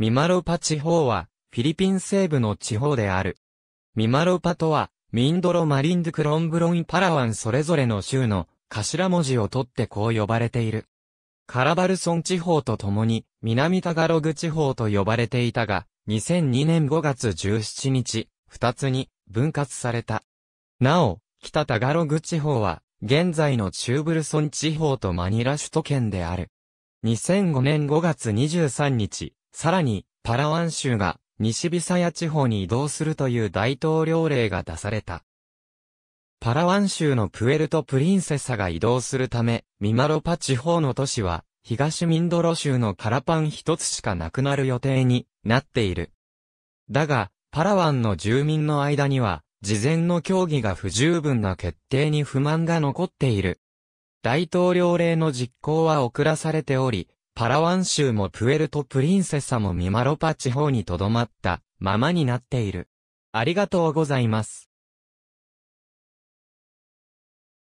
ミマロパ地方は、フィリピン西部の地方である。ミマロパとは、ミンドロマリンドクロンブロンパラワンそれぞれの州の頭文字を取ってこう呼ばれている。カラバルソン地方と共に、南タガログ地方と呼ばれていたが、2002年5月17日、二つに分割された。なお、北タガログ地方は、現在のチューブルソン地方とマニラ首都圏である。2005年5月23日、さらに、パラワン州が西ビサヤ地方に移動するという大統領令が出された。パラワン州のプエルトプリンセサが移動するため、ミマロパ地方の都市は、東ミンドロ州のカラパン一つしかなくなる予定になっている。だが、パラワンの住民の間には、事前の協議が不十分な決定に不満が残っている。大統領令の実行は遅らされており、パラワン州もプエルトプリンセサもミマロパ地方に留まったままになっている。ありがとうございます。